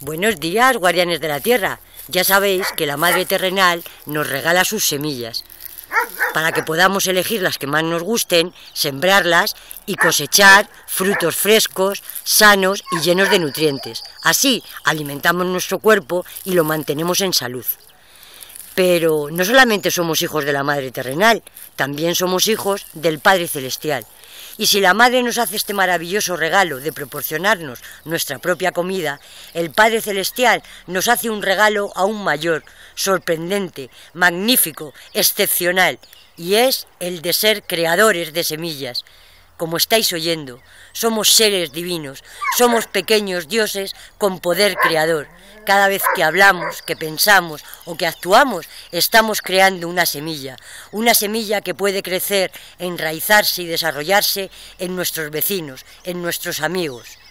Buenos días, guardianes de la tierra. Ya sabéis que la madre terrenal nos regala sus semillas para que podamos elegir las que más nos gusten, sembrarlas y cosechar frutos frescos, sanos y llenos de nutrientes. Así alimentamos nuestro cuerpo y lo mantenemos en salud. Pero no solamente somos hijos de la Madre terrenal, también somos hijos del Padre Celestial. Y si la Madre nos hace este maravilloso regalo de proporcionarnos nuestra propia comida, el Padre Celestial nos hace un regalo aún mayor, sorprendente, magnífico, excepcional, y es el de ser creadores de semillas como estáis oyendo, somos seres divinos, somos pequeños dioses con poder creador. Cada vez que hablamos, que pensamos o que actuamos, estamos creando una semilla, una semilla que puede crecer, enraizarse y desarrollarse en nuestros vecinos, en nuestros amigos.